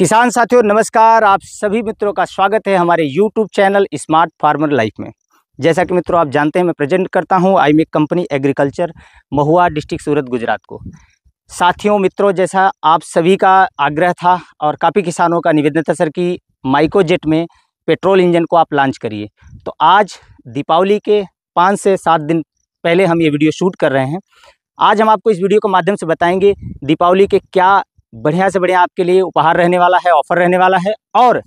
किसान साथियों नमस्कार आप सभी मित्रों का स्वागत है हमारे YouTube channel Smart Farmer Life में जैसा कि मित्रों आप जानते हैं मैं प्रेजेंट करता हूं मे company agriculture Mahuva district Surat Gujarat को साथियों मित्रों जैसा आप सभी का आग्रह था और काफ़ी किसानों का निवेदन था सर कि माइक्रोजेट में पेट्रोल इंजन को आप लॉन्च करिए तो आज दीपावली के पाँच से सात दिन पहले हम ये वीडियो शूट कर रहे हैं आज हम आपको इस वीडियो के माध्यम से बताएंगे दीपावली के क्या बढ़िया से बढ़िया आपके लिए उपहार रहने वाला है ऑफर रहने वाला है और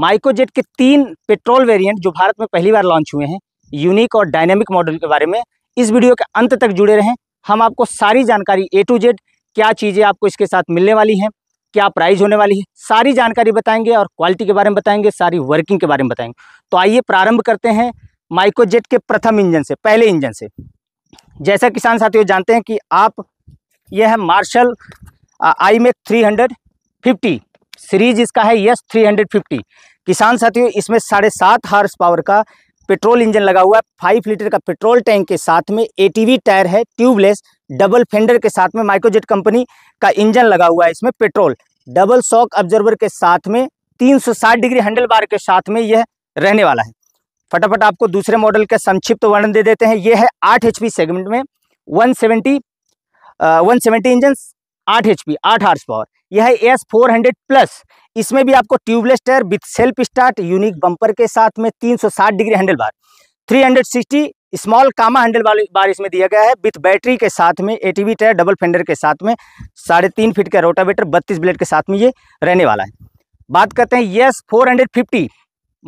माइक्रोजेट के तीन पेट्रोल वेरिएंट जो भारत में पहली बार लॉन्च हुए हैं यूनिक और डायनेमिक मॉडल के बारे में इस वीडियो के अंत तक जुड़े रहें हम आपको सारी जानकारी ए टू जेड क्या चीज़ें आपको इसके साथ मिलने वाली हैं क्या प्राइस होने वाली है सारी जानकारी बताएंगे और क्वालिटी के बारे में बताएंगे सारी वर्किंग के बारे में बताएंगे तो आइए प्रारंभ करते हैं माइक्रोजेट के प्रथम इंजन से पहले इंजन से जैसा किसान साथियों जानते हैं कि आप यह है मार्शल आई मेक थ्री हंड्रेड फिफ्टी सीरीज इसका है यस थ्री हंड्रेड फिफ्टी किसान साथियों इसमें साढ़े सात हार्स पावर का पेट्रोल इंजन लगा हुआ है फाइव लीटर का पेट्रोल टैंक के साथ में एटीवी टायर है ट्यूबलेस डबल फेंडर के साथ में माइक्रोजेट कंपनी का इंजन लगा हुआ है इसमें पेट्रोल डबल शॉक ऑब्जर्वर के साथ में 360 डिग्री हैंडल बार के साथ में यह रहने वाला है फटाफट आपको दूसरे मॉडल का संक्षिप्त तो वर्णन दे देते हैं यह है आठ एच सेगमेंट में one seventy one seventy engine आठ एच पी आठ आर्स पावर यह है एस फोर हंड्रेड प्लस इसमें भी आपको tubeless tyre with self start unique bumper के साथ में तीन सौ साठ degree handle bar three hundred sixty small comma handle bar इसमें दिया गया है विथ बैटरी के साथ में A T tyre double fender के साथ में साढ़े तीन फिट का रोटावेटर बत्तीस ब्लेड के साथ में ये रहने वाला है बात करते हैं S four hundred fifty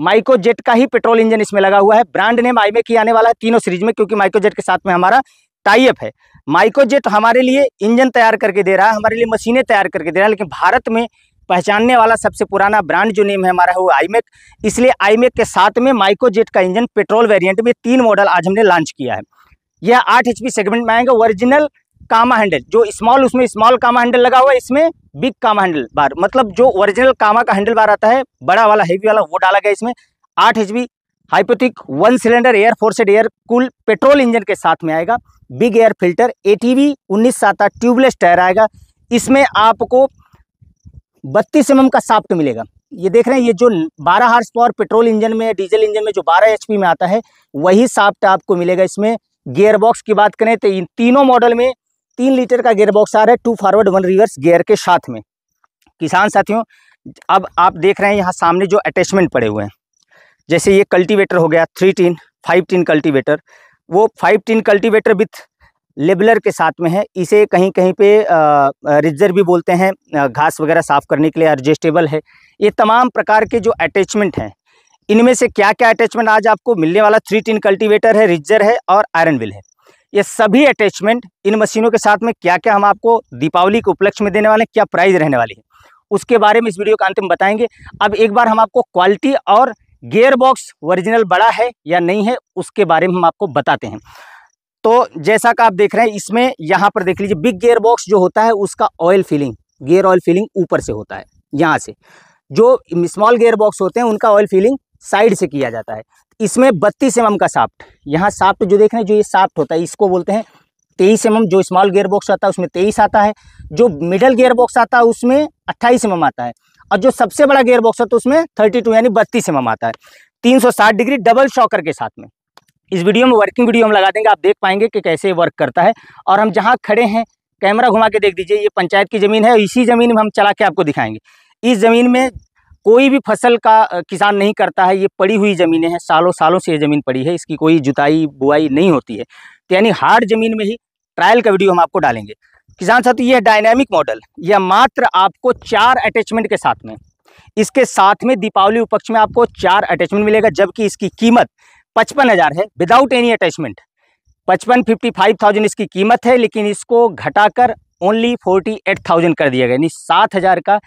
micro jet का ही पेट्रोल इंजन इसमें लगा हुआ है ब्रांड नेम आईमे की आने वाला है तीनों सीरीज में क्योंकि माइको जेट के साथ में हमारा टाइप है माइकोजेट हमारे लिए इंजन तैयार करके दे रहा है हमारे लिए मशीनें तैयार करके दे रहा है लेकिन भारत में पहचानने वाला सबसे पुराना ब्रांड जो नेम है हमारा है वो आईमेक e इसलिए आईमेक e के साथ में माइक्रोजेट का इंजन पेट्रोल वेरिएंट में तीन मॉडल आज हमने लॉन्च किया है यह आठ एच सेगमेंट में आएगा ओरिजिनल कामा हैंडल जो स्मॉल उसमें स्मॉल कामा हैंडल लगा हुआ है इसमें बिग कामा हैंडल बार मतलब जो ओरिजिनल कामा का हैंडल बार आता है बड़ा वाला हैवी वाला वो डाला गया इसमें आठ एच हाइपोथिक one cylinder air forced air cool petrol engine के साथ में आएगा big air filter A T V उन्नीस साता ट्यूबलेस टायर आएगा इसमें आपको बत्तीस एम का साफ्ट मिलेगा ये देख रहे हैं ये जो 12 हार्स पावर पेट्रोल इंजन में डीजल इंजन में जो 12 एचपी में आता है वही साफ्ट आपको मिलेगा इसमें गेयरबॉक्स बॉक्स की बात करें तो इन तीनों मॉडल में तीन लीटर का गेयर बॉक्स आ रहा है two forward one reverse gear के साथ में किसान साथियों अब आप देख रहे हैं यहाँ सामने जो अटैचमेंट पड़े हुए हैं जैसे ये कल्टीवेटर हो गया thirteen fifteen cultivator वो फाइव टीन कल्टीवेटर विथ लेबलर के साथ में है इसे कहीं कहीं पे रिजर भी बोलते हैं घास वगैरह साफ़ करने के लिए एडजस्टेबल है ये तमाम प्रकार के जो अटैचमेंट हैं इनमें से क्या क्या अटैचमेंट आज आपको मिलने वाला थ्री टीन कल्टीवेटर है रिजर है और आयरन विल है ये सभी अटैचमेंट इन मशीनों के साथ में क्या क्या हम आपको दीपावली के उपलक्ष्य में देने वाले हैं क्या प्राइस रहने वाली है उसके बारे में इस वीडियो का अंतिम बताएंगे अब एक बार हम आपको क्वालिटी और गेयर बॉक्स ओरिजिनल बड़ा है या नहीं है उसके बारे में हम आपको बताते हैं तो जैसा कि आप देख रहे हैं इसमें यहाँ पर देख लीजिए बिग गेयर बॉक्स जो होता है उसका oil filling gear oil filling ऊपर से होता है यहाँ से जो स्मॉल गेयर बॉक्स होते हैं उनका ऑयल फिलिंग साइड से किया जाता है इसमें बत्तीस एम का साफ्ट यहाँ साफ्ट जो देख रहे हैं जो ये साफ्ट होता है इसको बोलते हैं तेईस एम जो स्मॉल गेयर बॉक्स आता है उसमें तेईस आता है जो मिडल गेयर बॉक्स आता है उसमें अट्ठाईस एम आता है और जो सबसे बड़ा गेयर बॉक्स है तो उसमें थर्टी टू यानी बत्तीस एम आता है तीन सौ साठ डिग्री डबल शॉकर के साथ में इस वीडियो में वर्किंग वीडियो हम लगा देंगे आप देख पाएंगे कि कैसे वर्क करता है और हम जहाँ खड़े हैं कैमरा घुमा के देख दीजिए ये पंचायत की ज़मीन है इसी ज़मीन में हम चला के आपको दिखाएंगे इस ज़मीन में कोई भी फसल का किसान नहीं करता है ये पड़ी हुई ज़मीनें हैं सालों सालों से ये ज़मीन पड़ी है इसकी कोई जुताई बुआई नहीं होती है तो यानी हार्ड ज़मीन में ही ट्रायल का वीडियो हम आपको डालेंगे किसान साथी ये डायनेमिक मॉडल यह मात्र आपको चार अटैचमेंट के साथ में इसके साथ में दीपावली उपक्ष में आपको चार अटैचमेंट मिलेगा जबकि इसकी कीमत पचपन हज़ार है विदाउट एनी अटैचमेंट पचपन फिफ्टी फाइव थाउजेंड इसकी कीमत है लेकिन इसको घटाकर ओनली फोर्टी एट थाउजेंड कर दिया गया यानी सात हज़ार का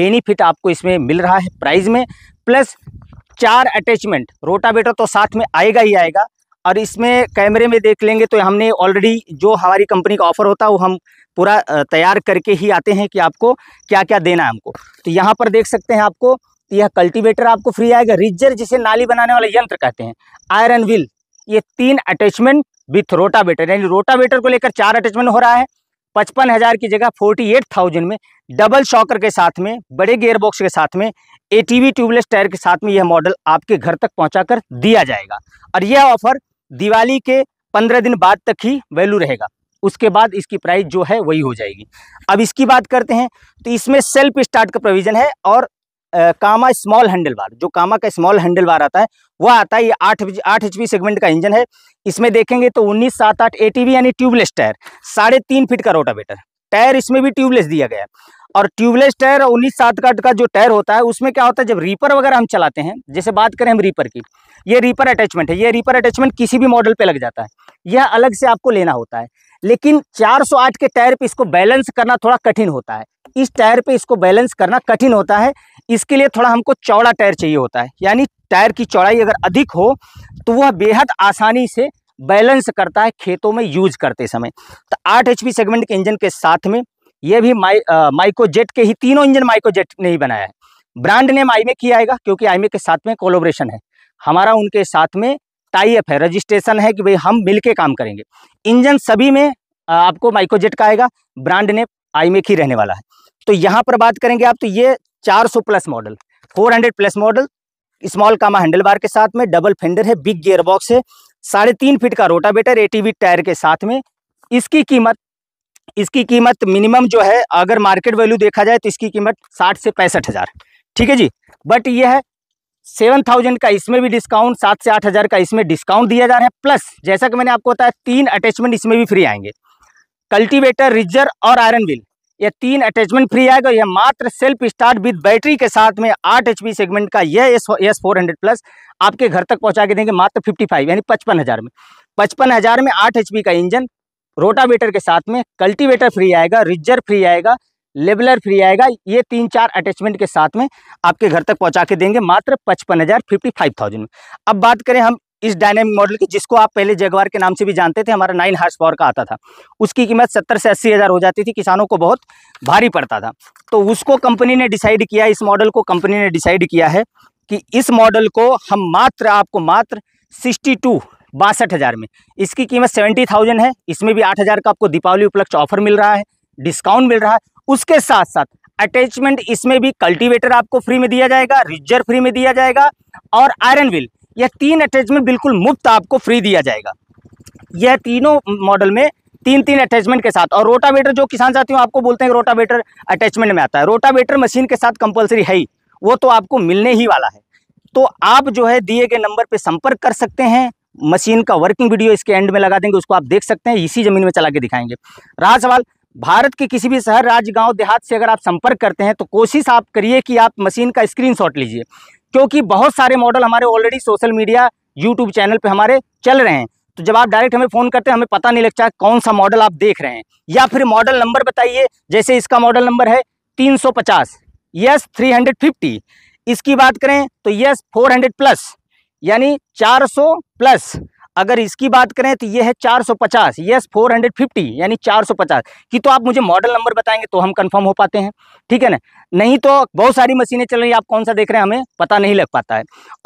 बेनिफिट आपको इसमें मिल रहा है प्राइस में प्लस चार अटैचमेंट रोटावेटर तो साथ में आएगा ही आएगा और इसमें कैमरे में देख लेंगे तो हमने ऑलरेडी जो हमारी कंपनी का ऑफ़र होता है वो हम पूरा तैयार करके ही आते हैं कि आपको क्या क्या देना है हमको तो यहाँ पर देख सकते हैं आपको यह कल्टीवेटर आपको फ्री आएगा रिजर जिसे नाली बनाने वाला यंत्र कहते हैं आयरन व्हील ये तीन अटैचमेंट विथ रोटावेटर यानी रोटावेटर को लेकर चार अटैचमेंट हो रहा है पचपन हज़ार की जगह फोर्टी एट थाउजेंड में डबल शॉकर के साथ में बड़े गेयर बॉक्स के साथ में ए ट्यूबलेस टायर के साथ में यह मॉडल आपके घर तक पहुंचाकर दिया जाएगा और यह ऑफर दिवाली के पंद्रह दिन बाद तक ही वैल्यू रहेगा उसके बाद इसकी प्राइस जो है वही हो जाएगी अब इसकी बात करते हैं तो इसमें सेल्फ स्टार्ट का प्रोविज़न है और आ, कामा स्मॉल हैंडल बार जो कामा का स्मॉल हैंडल बार आता है वह आता है ये आठ आठ एच सेगमेंट का इंजन है इसमें देखेंगे तो उन्नीस सात आठ ए यानी ट्यूबलेस टायर साढ़े तीन फीट का रोटावेटर टायर इसमें भी ट्यूबलेस दिया गया है और ट्यूबलेस टायर और उन्नीस सात काट का जो टायर होता है उसमें क्या होता है जब रीपर वगैरह हम चलाते हैं जैसे बात करें हम रीपर की ये रीपर अटैचमेंट है ये रीपर अटैचमेंट किसी भी मॉडल पे लग जाता है यह अलग से आपको लेना होता है लेकिन 408 के टायर पे इसको बैलेंस करना थोड़ा कठिन होता है इस टायर पे इसको बैलेंस करना कठिन होता है इसके लिए थोड़ा हमको चौड़ा टायर चाहिए होता है यानी टायर की चौड़ाई अगर अधिक हो तो वह बेहद आसानी से बैलेंस करता है खेतों में यूज करते समय तो आठ एच सेगमेंट के इंजन के साथ में ये भी माइको जेट के ही तीनों इंजन माइको जेट ने ही बनाया है ब्रांड नेम आईमे किया आएगा क्योंकि आईमे के साथ में कोलोब्रेशन है हमारा उनके साथ में टाइप है रजिस्ट्रेशन है कि भाई हम मिलके काम करेंगे इंजन सभी में आपको माइकोजेट का आएगा ब्रांड नेम आईमे ही रहने वाला है तो यहाँ पर बात करेंगे आप तो ये 400 plus model 400 plus model small comma handle bar के साथ में डबल फेंडर है बिग गियर बॉक्स है साढ़े तीन फीट का रोटावेटर एटीवी टायर के साथ में इसकी कीमत इसकी कीमत मिनिमम जो है अगर मार्केट वैल्यू देखा जाए तो इसकी कीमत साठ से पैंसठ हज़ार ठीक है जी बट ये है सेवन थाउजेंड का इसमें भी डिस्काउंट सात से आठ हज़ार का इसमें डिस्काउंट दिया जा रहा है प्लस जैसा कि मैंने आपको बताया तीन अटैचमेंट इसमें भी फ्री आएंगे कल्टीवेटर रिजर और आयरन व्हील यह तीन अटैचमेंट फ्री आएगा यह मात्र सेल्फ स्टार्ट विद बैटरी के साथ में आठ एच सेगमेंट का यह S S four hundred plus आपके घर तक पहुंचा के देंगे मात्र फिफ्टी फाइव यानी पचपन हज़ार में पचपन हज़ार में आठ एच का इंजन रोटावेटर के साथ में कल्टीवेटर फ्री आएगा रिजर फ्री आएगा लेबलर फ्री आएगा ये तीन चार अटैचमेंट के साथ में आपके घर तक पहुंचा के देंगे मात्र पचपन हज़ार फिफ्टी फाइव थाउजेंड में अब बात करें हम इस डायनेमिक मॉडल की जिसको आप पहले जगवार के नाम से भी जानते थे हमारा नाइन हार्स पावर का आता था उसकी कीमत सत्तर से अस्सी हज़ार हो जाती थी किसानों को बहुत भारी पड़ता था तो उसको कंपनी ने डिसाइड किया इस मॉडल को कंपनी ने डिसाइड किया है कि इस मॉडल को हम मात्र आपको मात्र सिक्सटी टू बासठ हज़ार में इसकी कीमत सेवेंटी थाउजेंड है इसमें भी आठ हज़ार का आपको दीपावली उपलक्ष्य ऑफर मिल रहा है डिस्काउंट मिल रहा है उसके साथ साथ अटैचमेंट इसमें भी कल्टीवेटर आपको फ्री में दिया जाएगा रिजर फ्री में दिया जाएगा और आयरन व्हील यह तीन अटैचमेंट बिल्कुल मुफ्त आपको फ्री दिया जाएगा यह तीनों मॉडल में तीन तीन अटैचमेंट के साथ और रोटावेटर जो किसान हो आपको बोलते हैं रोटावेटर अटैचमेंट में आता है रोटावेटर मशीन के साथ कंपलसरी है ही वो तो आपको मिलने ही वाला है तो आप जो है दिए गए नंबर पर संपर्क कर सकते हैं मशीन का वर्किंग वीडियो इसके एंड में लगा देंगे उसको आप देख सकते हैं इसी ज़मीन में चला के दिखाएंगे रहा सवाल भारत के किसी भी शहर राज्य गांव देहात से अगर आप संपर्क करते हैं तो कोशिश आप करिए कि आप मशीन का स्क्रीनशॉट लीजिए क्योंकि बहुत सारे मॉडल हमारे already social media YouTube channel पे हमारे चल रहे हैं तो जब आप डायरेक्ट हमें फ़ोन करते हैं हमें पता नहीं लगता कौन सा मॉडल आप देख रहे हैं या फिर मॉडल नंबर बताइए जैसे इसका मॉडल नंबर है तीन यस थ्री इसकी बात करें तो यस 400 प्लस यानी 400 प्लस अगर इसकी बात करें तो ये है 450 यस 450 यानी 450 की तो आप मुझे मॉडल नंबर बताएंगे तो हम कंफर्म हो पाते हैं ठीक है ना नहीं तो बहुत सारी मशीनें चल रही है आप कौन सा देख रहे हैं हमें पता नहीं लग पाता है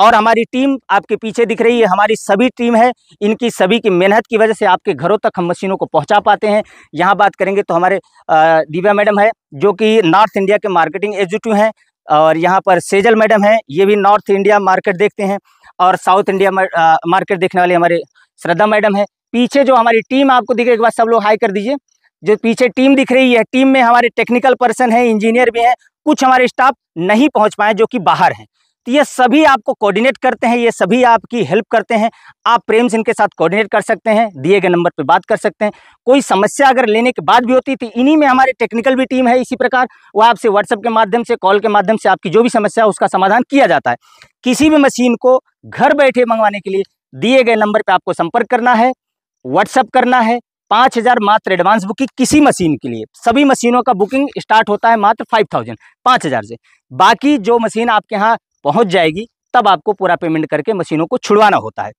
और हमारी टीम आपके पीछे दिख रही है हमारी सभी टीम है इनकी सभी की मेहनत की वजह से आपके घरों तक हम मशीनों को पहुँचा पाते हैं यहाँ बात करेंगे तो हमारे दिव्या मैडम है जो कि नॉर्थ इंडिया के मार्केटिंग एग्जीक्यूटिव हैं और यहाँ पर सेजल मैडम है ये भी नॉर्थ इंडिया मार्केट देखते हैं और साउथ इंडिया मार्केट देखने वाले हमारे श्रद्धा मैडम है पीछे जो हमारी टीम आपको दिखे एक बार सब लोग हाई कर दीजिए जो पीछे टीम दिख रही है टीम में हमारे टेक्निकल पर्सन है इंजीनियर भी हैं कुछ हमारे स्टाफ नहीं पहुंच पाए जो कि बाहर हैं तो ये सभी आपको कोऑर्डिनेट करते हैं ये सभी आपकी हेल्प करते हैं आप प्रेम से इनके साथ कोऑर्डिनेट कर सकते हैं दिए गए नंबर पर बात कर सकते हैं कोई समस्या अगर लेने के बाद भी होती तो इन्हीं में हमारी टेक्निकल भी टीम है इसी प्रकार वह आपसे व्हाट्सएप के माध्यम से कॉल के माध्यम से आपकी जो भी समस्या है उसका समाधान किया जाता है किसी भी मशीन को घर बैठे मंगवाने के लिए दिए गए नंबर पर आपको संपर्क करना है व्हाट्सअप करना है पाँच हज़ार मात्र एडवांस बुकिंग किसी मशीन के लिए सभी मशीनों का बुकिंग स्टार्ट होता है मात्र फाइव थाउजेंड पाँच हज़ार से बाकी जो मशीन आपके यहाँ पहुंच जाएगी तब आपको पूरा पेमेंट करके मशीनों को छुड़वाना होता है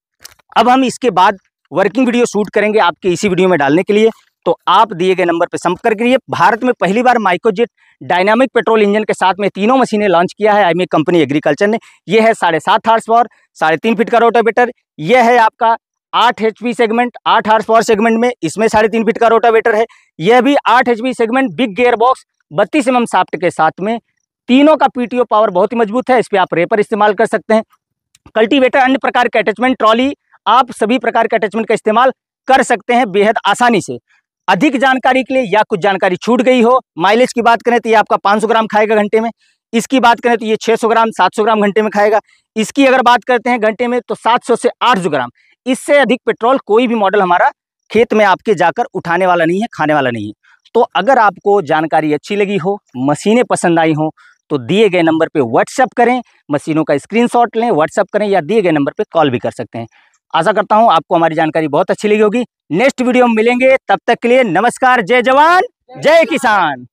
अब हम इसके बाद वर्किंग वीडियो शूट करेंगे आपके इसी वीडियो में डालने के लिए तो आप दिए गए नंबर पर संपर्क करिए भारत में पहली बार माइक्रोजेट डायनामिक पेट्रोल इंजन के साथ में तीनों मशीनें लॉन्च किया है आई कंपनी एग्रीकल्चर ने यह है साढ़े सात हार्स पावर साढ़े तीन फीट का रोटावेटर यह है आपका आठ एच सेगमेंट आठ हार्स पावर सेगमेंट में इसमें साढ़े तीन फीट का रोटावेटर है यह भी आठ h segment big gear box बत्तीस एम mm साफ्ट के साथ में तीनों का पीटीओ पावर बहुत ही मजबूत है इस पर आप रेपर इस्तेमाल कर सकते हैं कल्टीवेटर अन्य प्रकार के अटैचमेंट ट्रॉली आप सभी प्रकार के अटैचमेंट का इस्तेमाल कर सकते हैं बेहद आसानी से अधिक जानकारी के लिए या कुछ जानकारी छूट गई हो माइलेज की बात करें तो ये आपका 500 ग्राम खाएगा घंटे में इसकी बात करें तो ये 600 ग्राम 700 ग्राम घंटे में खाएगा इसकी अगर बात करते हैं घंटे में तो 700 से 800 ग्राम इससे अधिक पेट्रोल कोई भी मॉडल हमारा खेत में आपके जाकर उठाने वाला नहीं है खाने वाला नहीं है तो अगर आपको जानकारी अच्छी लगी हो मशीनें पसंद आई हों तो दिए गए नंबर पे व्हाट्सअप करें मशीनों का स्क्रीन लें व्हाट्सअप करें या दिए गए नंबर पर कॉल भी कर सकते हैं आशा करता हूँ आपको हमारी जानकारी बहुत अच्छी लगी होगी नेक्स्ट वीडियो में मिलेंगे तब तक के लिए नमस्कार जय जवान जय किसान